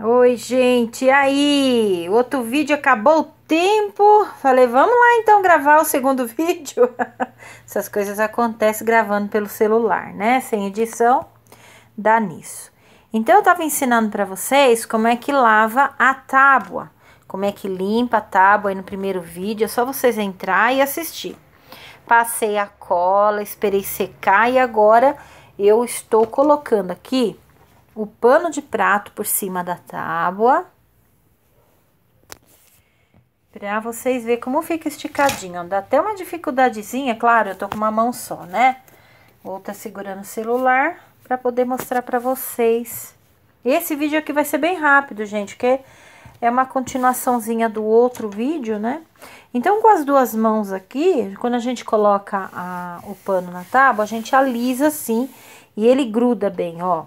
Oi, gente, aí? outro vídeo acabou o tempo. Falei, vamos lá então gravar o segundo vídeo. Essas coisas acontecem gravando pelo celular, né? Sem edição, dá nisso. Então, eu tava ensinando para vocês como é que lava a tábua. Como é que limpa a tábua aí no primeiro vídeo. É só vocês entrar e assistir. Passei a cola, esperei secar e agora eu estou colocando aqui o pano de prato por cima da tábua. Pra vocês verem como fica esticadinho. Dá até uma dificuldadezinha, claro, eu tô com uma mão só, né? Outra segurando o celular pra poder mostrar pra vocês. Esse vídeo aqui vai ser bem rápido, gente, porque é uma continuaçãozinha do outro vídeo, né? Então, com as duas mãos aqui, quando a gente coloca a, o pano na tábua, a gente alisa assim e ele gruda bem, ó.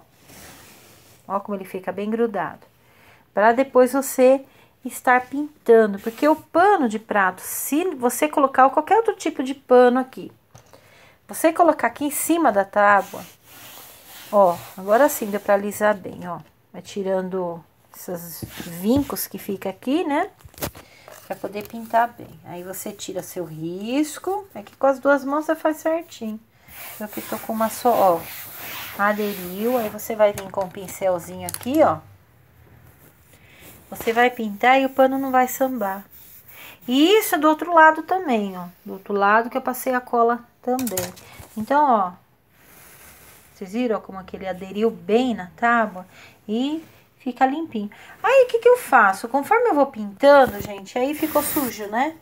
Ó como ele fica bem grudado. Para depois você estar pintando, porque o pano de prato, se você colocar qualquer outro tipo de pano aqui, você colocar aqui em cima da tábua, ó, agora sim deu para alisar bem, ó. Vai tirando esses vincos que fica aqui, né? Para poder pintar bem. Aí você tira seu risco, É que com as duas mãos você faz certinho. Eu então, que tô com uma só, ó, aderiu, aí você vai vir com o um pincelzinho aqui, ó. Você vai pintar e o pano não vai sambar. E isso do outro lado também, ó. Do outro lado que eu passei a cola também. Então, ó. Vocês viram como aquele é aderiu bem na tábua? E fica limpinho. Aí, o que que eu faço? Conforme eu vou pintando, gente, aí ficou sujo, né?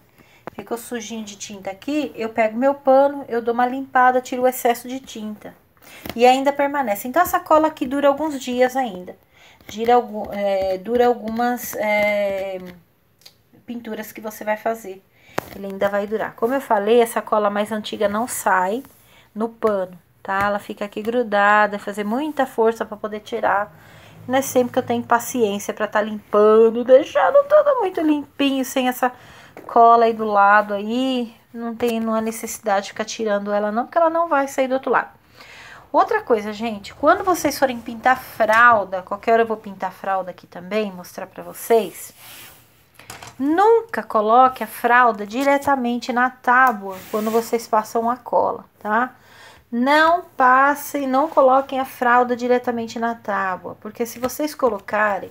Ficou sujinho de tinta aqui, eu pego meu pano, eu dou uma limpada, tiro o excesso de tinta e ainda permanece. Então, essa cola aqui dura alguns dias ainda. Dura, é, dura algumas é, pinturas que você vai fazer. Ele ainda vai durar. Como eu falei, essa cola mais antiga não sai no pano, tá? Ela fica aqui grudada, fazer muita força para poder tirar. Não é sempre que eu tenho paciência para estar tá limpando, deixando tudo muito limpinho, sem essa cola aí do lado aí. Não tem, uma necessidade de ficar tirando ela não, porque ela não vai sair do outro lado. Outra coisa, gente, quando vocês forem pintar fralda, qualquer hora eu vou pintar fralda aqui também, mostrar pra vocês. Nunca coloque a fralda diretamente na tábua quando vocês passam a cola, tá? Não passem, não coloquem a fralda diretamente na tábua, porque se vocês colocarem,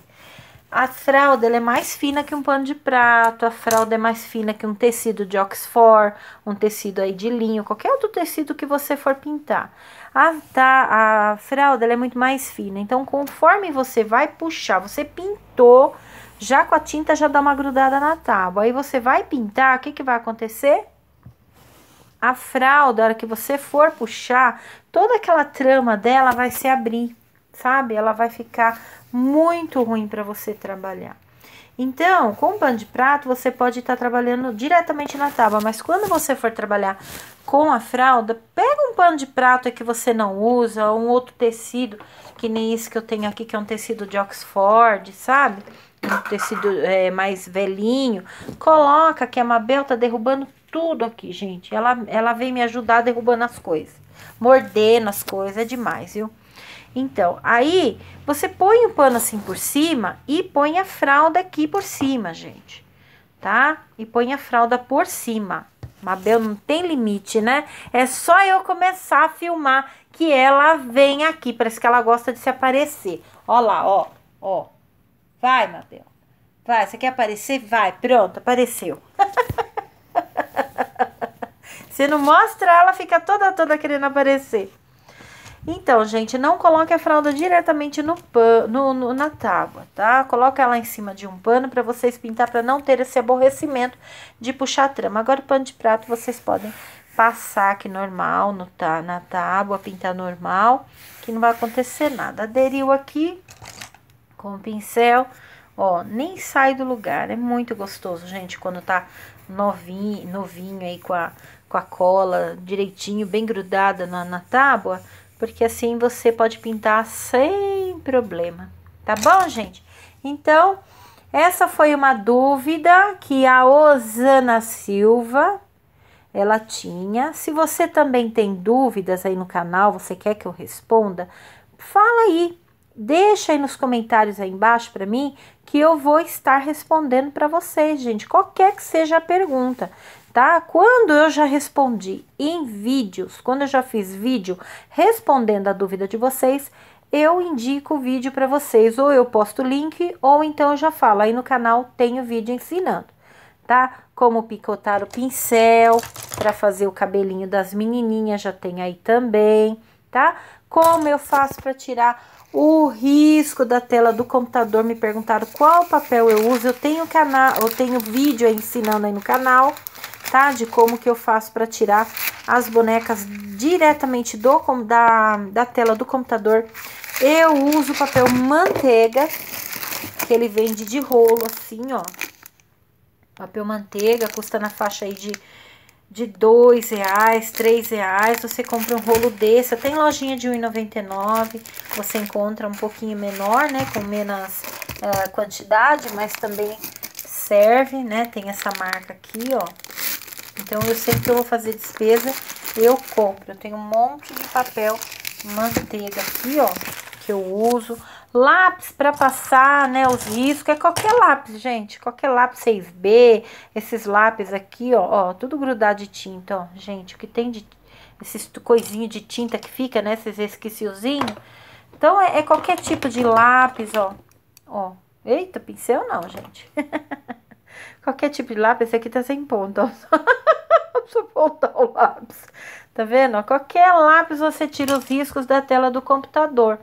a fralda é mais fina que um pano de prato, a fralda é mais fina que um tecido de Oxford, um tecido aí de linho, qualquer outro tecido que você for pintar a, ah, tá, a fralda é muito mais fina. Então, conforme você vai puxar, você pintou, já com a tinta já dá uma grudada na tábua. Aí você vai pintar, o que, que vai acontecer? A fralda, na hora que você for puxar, toda aquela trama dela vai se abrir, sabe? Ela vai ficar muito ruim para você trabalhar. Então, com o pano de prato, você pode estar tá trabalhando diretamente na tábua, mas quando você for trabalhar com a fralda, pega um pano de prato que você não usa, ou um outro tecido, que nem esse que eu tenho aqui, que é um tecido de Oxford, sabe? Um tecido é, mais velhinho. Coloca, que é a Mabel tá derrubando tudo aqui, gente. Ela, ela vem me ajudar derrubando as coisas, mordendo as coisas, é demais, viu? Então, aí você põe o um pano assim por cima e põe a fralda aqui por cima, gente, tá? E põe a fralda por cima. Mabel não tem limite, né? É só eu começar a filmar que ela vem aqui. Parece que ela gosta de se aparecer. Ó lá, ó, ó. Vai, Mabel. Vai, você quer aparecer? Vai, pronto, apareceu. Você não mostra, ela fica toda, toda querendo aparecer. Então, gente, não coloque a fralda diretamente no pano, no, na tábua, tá? Coloque ela em cima de um pano para vocês pintar, para não ter esse aborrecimento de puxar a trama. Agora, o pano de prato vocês podem passar aqui normal no, tá, na tábua, pintar normal, que não vai acontecer nada. Aderiu aqui com o pincel, ó, nem sai do lugar. É muito gostoso, gente, quando tá novinho, novinho aí com a, com a cola direitinho, bem grudada na, na tábua porque assim você pode pintar sem problema, tá bom, gente? Então, essa foi uma dúvida que a Osana Silva ela tinha. Se você também tem dúvidas aí no canal, você quer que eu responda, fala aí, deixa aí nos comentários aí embaixo para mim que eu vou estar respondendo para vocês, gente. Qualquer que seja a pergunta tá? Quando eu já respondi em vídeos, quando eu já fiz vídeo respondendo a dúvida de vocês, eu indico o vídeo para vocês, ou eu posto o link, ou então eu já falo, aí no canal tem o vídeo ensinando, tá? Como picotar o pincel para fazer o cabelinho das menininhas, já tem aí também, tá? Como eu faço para tirar o risco da tela do computador, me perguntaram qual papel eu uso, eu tenho canal, eu tenho vídeo ensinando aí no canal, de como que eu faço para tirar as bonecas diretamente do, da, da tela do computador. Eu uso papel manteiga, que ele vende de rolo assim, ó. Papel manteiga, custa na faixa aí de de dois reais, três reais, você compra um rolo desse, tem lojinha de R$1,99, você encontra um pouquinho menor, né, com menos uh, quantidade, mas também serve, né, tem essa marca aqui, ó, então, eu sempre que eu vou fazer despesa, eu compro. Eu tenho um monte de papel manteiga aqui, ó, que eu uso. Lápis para passar, né, os riscos, é qualquer lápis, gente. Qualquer lápis 6B, esses lápis aqui, ó, ó, tudo grudado de tinta, ó. Gente, o que tem de... Esses coisinho de tinta que fica, né, esses esqueciozinhos. Então, é, é qualquer tipo de lápis, ó. Ó. Eita, pincel não, gente. Qualquer tipo de lápis, esse aqui tá sem ponta, Só voltar o lápis. Tá vendo? Qualquer lápis você tira os riscos da tela do computador.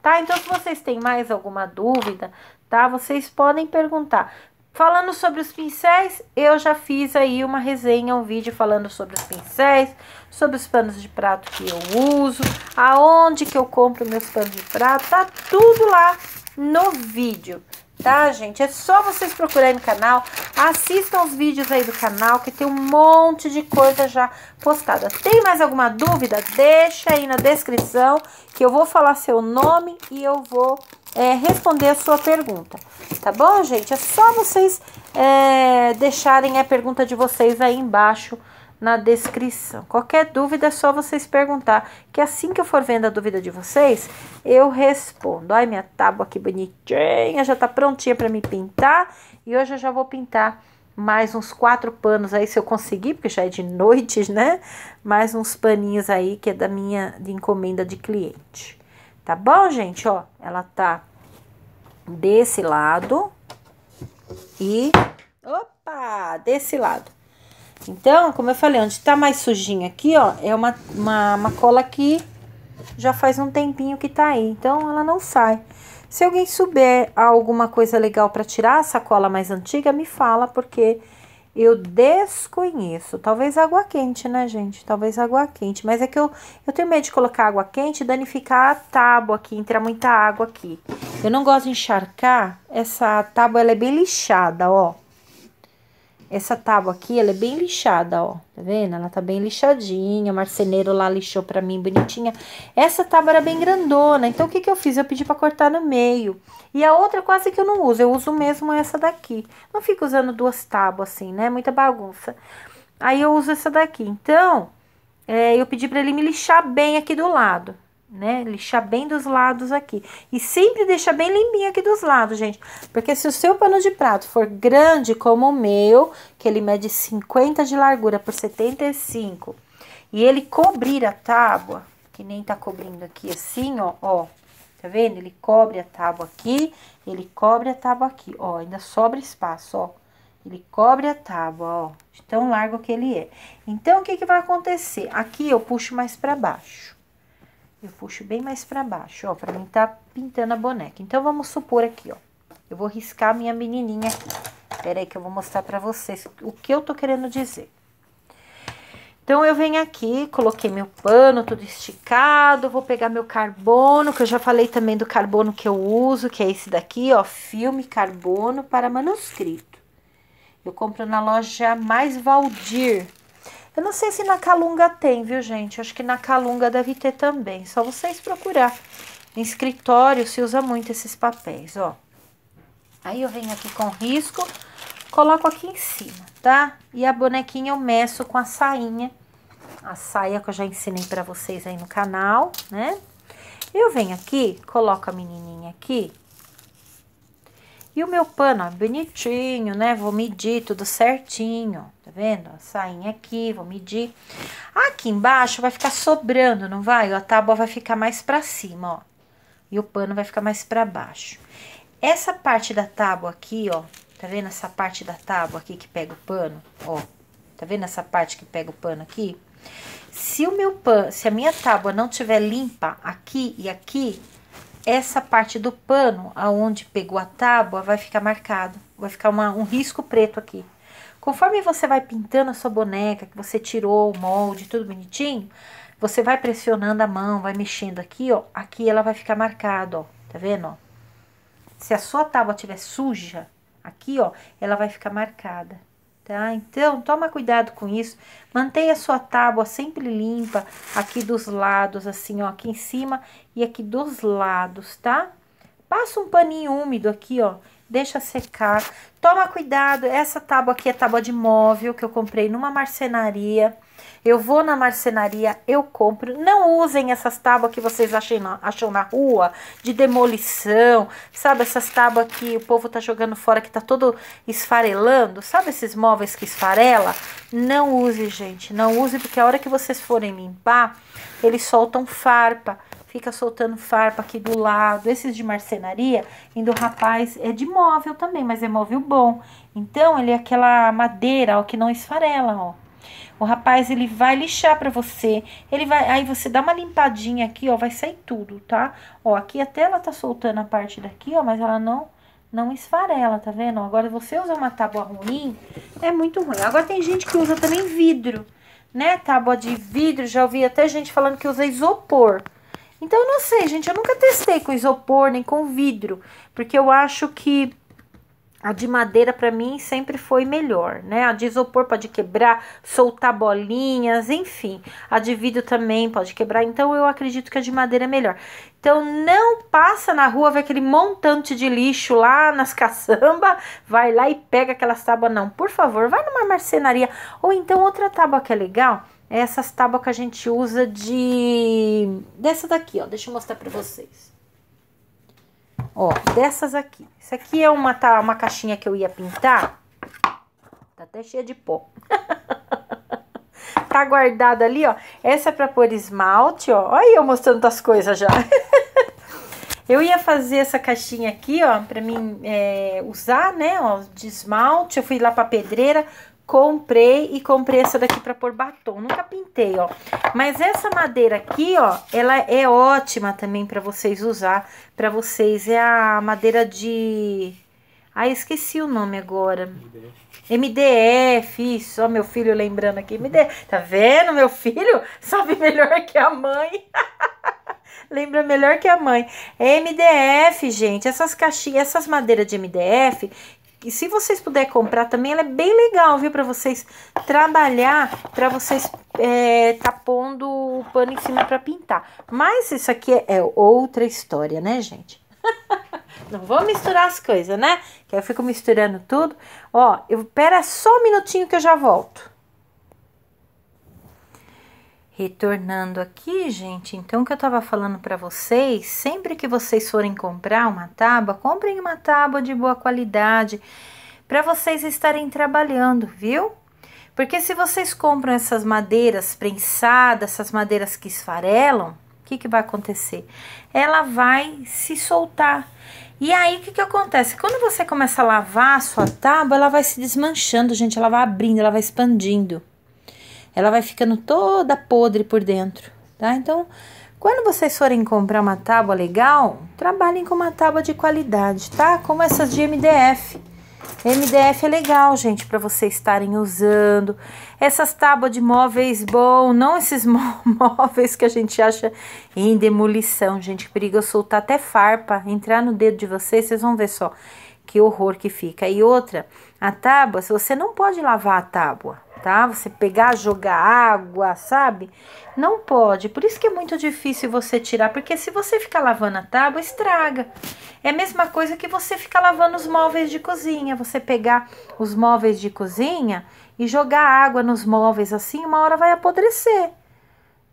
Tá? Então, se vocês têm mais alguma dúvida, tá? Vocês podem perguntar. Falando sobre os pincéis, eu já fiz aí uma resenha, um vídeo falando sobre os pincéis, sobre os panos de prato que eu uso, aonde que eu compro meus panos de prato, tá tudo lá no vídeo tá, gente? É só vocês procurarem no canal, assistam os vídeos aí do canal, que tem um monte de coisa já postada. Tem mais alguma dúvida? Deixa aí na descrição, que eu vou falar seu nome e eu vou é, responder a sua pergunta, tá bom, gente? É só vocês é, deixarem a pergunta de vocês aí embaixo na descrição. Qualquer dúvida é só vocês perguntar, que assim que eu for vendo a dúvida de vocês, eu respondo. Ai, minha tábua aqui bonitinha, já tá prontinha para me pintar, e hoje eu já vou pintar mais uns quatro panos aí, se eu conseguir, porque já é de noite, né? Mais uns paninhos aí, que é da minha de encomenda de cliente. Tá bom, gente? Ó, ela tá desse lado e... Opa! Desse lado. Então, como eu falei, onde tá mais sujinho aqui, ó, é uma, uma, uma cola que já faz um tempinho que tá aí. Então, ela não sai. Se alguém souber alguma coisa legal para tirar essa cola mais antiga, me fala, porque eu desconheço. Talvez água quente, né, gente? Talvez água quente. Mas é que eu, eu tenho medo de colocar água quente e danificar a tábua aqui, entrar muita água aqui. Eu não gosto de encharcar. Essa tábua, ela é bem lixada, ó. Essa tábua aqui, ela é bem lixada, ó. Tá vendo? Ela tá bem lixadinha. O marceneiro lá lixou pra mim, bonitinha. Essa tábua era bem grandona. Então, o que que eu fiz? Eu pedi pra cortar no meio. E a outra quase que eu não uso. Eu uso mesmo essa daqui. Não fico usando duas tábuas assim, né? Muita bagunça. Aí, eu uso essa daqui. Então, é, eu pedi pra ele me lixar bem aqui do lado né? Lixar bem dos lados aqui. E sempre deixar bem limpinho aqui dos lados, gente. Porque se o seu pano de prato for grande como o meu, que ele mede 50 de largura por 75, e ele cobrir a tábua, que nem tá cobrindo aqui assim, ó, ó. Tá vendo? Ele cobre a tábua aqui, ele cobre a tábua aqui, ó. Ainda sobra espaço, ó. Ele cobre a tábua, ó, de tão largo que ele é. Então, o que, que vai acontecer? Aqui eu puxo mais para baixo eu puxo bem mais pra baixo, ó, pra mim tá pintando a boneca. Então, vamos supor aqui, ó. Eu vou riscar a minha menininha aqui. Pera aí que eu vou mostrar pra vocês o que eu tô querendo dizer. Então, eu venho aqui, coloquei meu pano todo esticado, vou pegar meu carbono, que eu já falei também do carbono que eu uso, que é esse daqui, ó, filme carbono para manuscrito. Eu compro na loja Mais Valdir, eu não sei se na Calunga tem, viu, gente? Acho que na Calunga deve ter também. Só vocês procurar. Em escritório se usa muito esses papéis, ó. Aí eu venho aqui com risco, coloco aqui em cima, tá? E a bonequinha eu meço com a sainha. A saia que eu já ensinei pra vocês aí no canal, né? Eu venho aqui, coloco a menininha aqui e o meu pano, ó, bonitinho, né? Vou medir tudo certinho, tá vendo? A sainha aqui, vou medir. Aqui embaixo vai ficar sobrando, não vai? A tábua vai ficar mais pra cima, ó. E o pano vai ficar mais pra baixo. Essa parte da tábua aqui, ó, tá vendo essa parte da tábua aqui que pega o pano? Ó, tá vendo essa parte que pega o pano aqui? Se o meu pano, se a minha tábua não tiver limpa aqui e aqui, essa parte do pano, aonde pegou a tábua, vai ficar marcado, vai ficar uma, um risco preto aqui. Conforme você vai pintando a sua boneca, que você tirou o molde, tudo bonitinho, você vai pressionando a mão, vai mexendo aqui, ó, aqui ela vai ficar marcada, ó, tá vendo, ó? Se a sua tábua tiver suja, aqui, ó, ela vai ficar marcada tá? Então, toma cuidado com isso. Mantenha a sua tábua sempre limpa aqui dos lados, assim, ó, aqui em cima e aqui dos lados, tá? Passa um paninho úmido aqui, ó, deixa secar. Toma cuidado, essa tábua aqui é tábua de móvel que eu comprei numa marcenaria. Eu vou na marcenaria, eu compro. Não usem essas tábuas que vocês acham na, acham na rua, de demolição, sabe? Essas tábuas que o povo tá jogando fora, que tá todo esfarelando. Sabe esses móveis que esfarela? Não use, gente. Não use, porque a hora que vocês forem limpar, eles soltam farpa fica soltando farpa aqui do lado. Esses de marcenaria, e do rapaz, é de móvel também, mas é móvel bom. Então, ele é aquela madeira, ó, que não esfarela, ó. O rapaz, ele vai lixar para você. Ele vai, aí você dá uma limpadinha aqui, ó, vai sair tudo, tá? Ó, aqui até ela tá soltando a parte daqui, ó, mas ela não não esfarela, tá vendo? Agora, você usa uma tábua ruim, é muito ruim. Agora, tem gente que usa também vidro, né? Tábua de vidro, já ouvi até gente falando que usa isopor. Então, eu não sei, gente, eu nunca testei com isopor nem com vidro, porque eu acho que a de madeira para mim sempre foi melhor, né? A de isopor pode quebrar, soltar bolinhas, enfim. A de vidro também pode quebrar, então eu acredito que a de madeira é melhor. Então não passa na rua, vê aquele montante de lixo lá nas caçamba, vai lá e pega aquelas tábuas não. Por favor, vai numa marcenaria ou então outra tábua que é legal, é essas tábuas que a gente usa de dessa daqui, ó. Deixa eu mostrar para vocês. Ó, dessas aqui. Isso aqui é uma, tá, uma caixinha que eu ia pintar. Tá até cheia de pó. tá guardada ali, ó. Essa é pra pôr esmalte, ó. Olha eu mostrando as coisas já. eu ia fazer essa caixinha aqui, ó, pra mim é, usar, né, ó, de esmalte. Eu fui lá pra pedreira, comprei e comprei essa daqui para pôr batom. Nunca pintei, ó. Mas essa madeira aqui, ó, ela é ótima também para vocês usar, para vocês é a madeira de Ah, esqueci o nome agora. MDF, só meu filho lembrando aqui, MDF. Tá vendo, meu filho? Sabe melhor que a mãe. lembra melhor que a mãe. É MDF, gente. Essas caixinhas, essas madeiras de MDF e se vocês puderem comprar também, ela é bem legal, viu? Para vocês trabalhar, para vocês é, tá pondo o pano em cima para pintar. Mas isso aqui é, é outra história, né, gente? Não vou misturar as coisas, né? Que eu fico misturando tudo. Ó, eu, pera só um minutinho que eu já volto. Retornando aqui, gente, então que eu estava falando para vocês, sempre que vocês forem comprar uma tábua, comprem uma tábua de boa qualidade para vocês estarem trabalhando, viu? Porque se vocês compram essas madeiras prensadas, essas madeiras que esfarelam, o que, que vai acontecer? Ela vai se soltar. E aí, o que, que acontece? Quando você começa a lavar a sua tábua, ela vai se desmanchando, gente, ela vai abrindo, ela vai expandindo ela vai ficando toda podre por dentro, tá? Então, quando vocês forem comprar uma tábua legal, trabalhem com uma tábua de qualidade, tá? Como essas de MDF. MDF é legal, gente, para vocês estarem usando. Essas tábuas de móveis bom, não esses móveis que a gente acha em demolição, gente. Que perigo eu soltar até farpa, entrar no dedo de vocês, vocês vão ver só que horror que fica. E outra, a tábua, você não pode lavar a tábua, tá? Você pegar, jogar água, sabe? Não pode. Por isso que é muito difícil você tirar, porque se você ficar lavando a tábua, estraga. É a mesma coisa que você ficar lavando os móveis de cozinha. Você pegar os móveis de cozinha e jogar água nos móveis assim, uma hora vai apodrecer,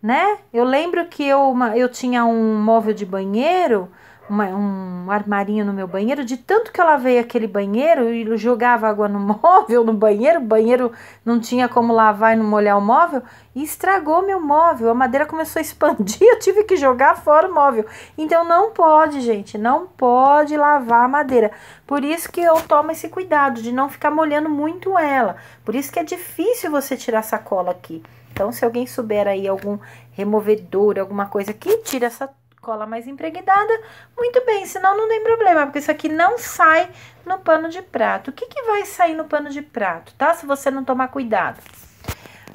né? Eu lembro que eu, uma, eu tinha um móvel de banheiro uma, um armarinho no meu banheiro, de tanto que eu lavei aquele banheiro e jogava água no móvel, no banheiro, banheiro não tinha como lavar e não molhar o móvel, e estragou meu móvel. A madeira começou a expandir, eu tive que jogar fora o móvel. Então não pode, gente, não pode lavar a madeira. Por isso que eu tomo esse cuidado de não ficar molhando muito ela. Por isso que é difícil você tirar essa cola aqui. Então, se alguém souber aí algum removedor, alguma coisa que tira essa cola mais impregnada, muito bem, senão não tem problema, porque isso aqui não sai no pano de prato. O que, que vai sair no pano de prato, tá? Se você não tomar cuidado.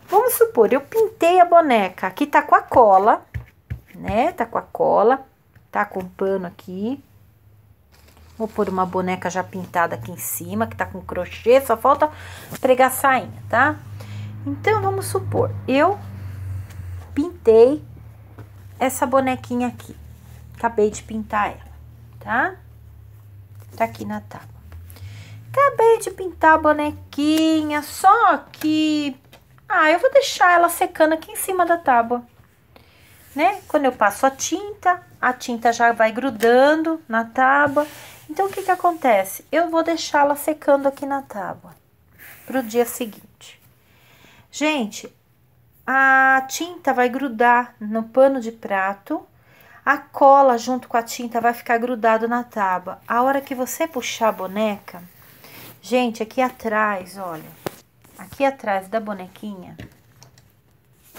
Vamos supor, eu pintei a boneca, aqui tá com a cola, né? Tá com a cola, tá com o pano aqui. Vou pôr uma boneca já pintada aqui em cima, que tá com crochê, só falta pregar sainha, tá? Então, vamos supor, eu pintei essa bonequinha aqui. Acabei de pintar ela, tá? Tá aqui na tábua. Acabei de pintar a bonequinha, só que... Ah, eu vou deixar ela secando aqui em cima da tábua, né? Quando eu passo a tinta, a tinta já vai grudando na tábua. Então, o que que acontece? Eu vou deixá-la secando aqui na tábua pro dia seguinte. Gente, a tinta vai grudar no pano de prato a cola junto com a tinta vai ficar grudado na tábua. A hora que você puxar a boneca, gente, aqui atrás, olha, aqui atrás da bonequinha,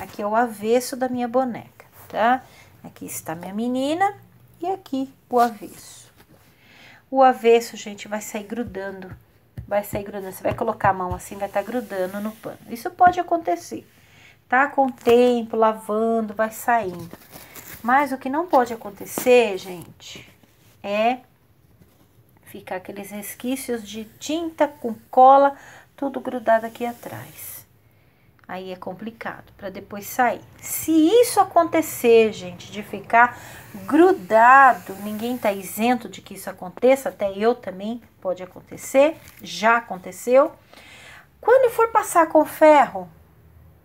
aqui é o avesso da minha boneca, tá? Aqui está minha menina e aqui o avesso. O avesso, gente, vai sair grudando, vai sair grudando. Você vai colocar a mão assim, vai estar tá grudando no pano. Isso pode acontecer, tá? Com o tempo, lavando, vai saindo. Mas o que não pode acontecer, gente, é ficar aqueles resquícios de tinta com cola, tudo grudado aqui atrás. Aí é complicado para depois sair. Se isso acontecer, gente, de ficar grudado, ninguém tá isento de que isso aconteça, até eu também pode acontecer, já aconteceu. Quando for passar com ferro,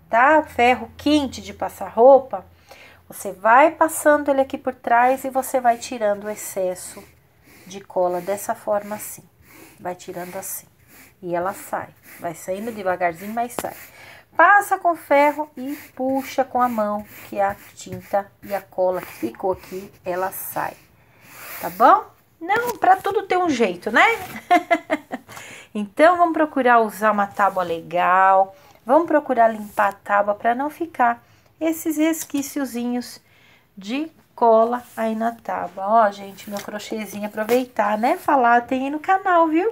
tá? Ferro quente de passar roupa, você vai passando ele aqui por trás e você vai tirando o excesso de cola dessa forma assim. Vai tirando assim. E ela sai. Vai saindo devagarzinho, mas sai. Passa com ferro e puxa com a mão, que é a tinta e a cola que ficou aqui, ela sai. Tá bom? Não, para tudo tem um jeito, né? então, vamos procurar usar uma tábua legal. Vamos procurar limpar a tábua para não ficar esses resquíciozinhos de cola aí na tábua. Ó, gente, meu crochêzinho, aproveitar, né? Falar, tem aí no canal, viu?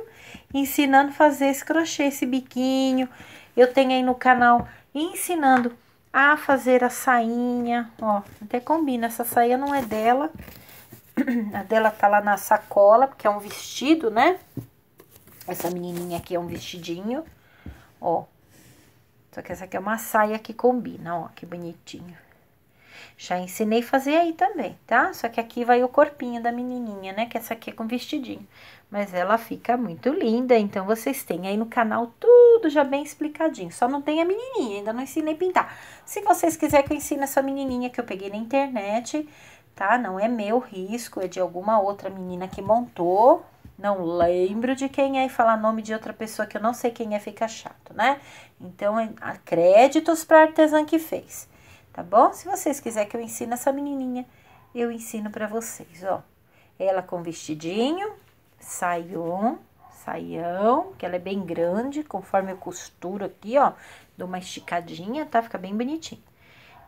Ensinando a fazer esse crochê, esse biquinho. Eu tenho aí no canal ensinando a fazer a sainha, ó. Até combina, essa saia não é dela. A dela tá lá na sacola, porque é um vestido, né? Essa menininha aqui é um vestidinho, ó. Só que essa aqui é uma saia que combina, ó, que bonitinho. Já ensinei fazer aí também, tá? Só que aqui vai o corpinho da menininha, né? Que essa aqui é com vestidinho. Mas ela fica muito linda, então vocês têm aí no canal tudo já bem explicadinho. Só não tem a menininha, ainda não ensinei pintar. Se vocês quiserem que eu ensine essa menininha que eu peguei na internet, tá? Não é meu risco, é de alguma outra menina que montou, não lembro de quem é e falar nome de outra pessoa que eu não sei quem é fica chato, né? Então, créditos para a artesã que fez, tá bom? Se vocês quiserem que eu ensine essa menininha, eu ensino para vocês, ó. Ela com vestidinho, saião, saião, que ela é bem grande, conforme eu costuro aqui, ó, dou uma esticadinha, tá? Fica bem bonitinho.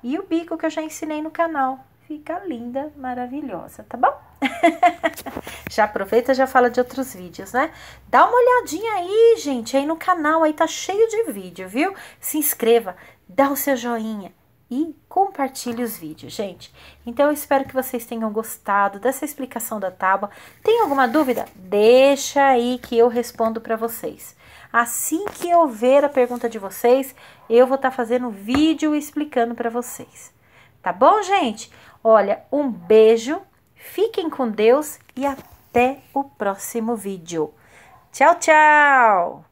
E o bico que eu já ensinei no canal, fica linda, maravilhosa, tá bom? já aproveita, já fala de outros vídeos, né? Dá uma olhadinha aí, gente, aí no canal, aí tá cheio de vídeo, viu? Se inscreva, dá o seu joinha e compartilhe os vídeos, gente. Então, eu espero que vocês tenham gostado dessa explicação da tábua. Tem alguma dúvida? Deixa aí que eu respondo para vocês. Assim que eu ver a pergunta de vocês, eu vou estar tá fazendo vídeo explicando para vocês. Tá bom, gente? Olha, um beijo, fiquem com Deus e até o próximo vídeo. Tchau, tchau!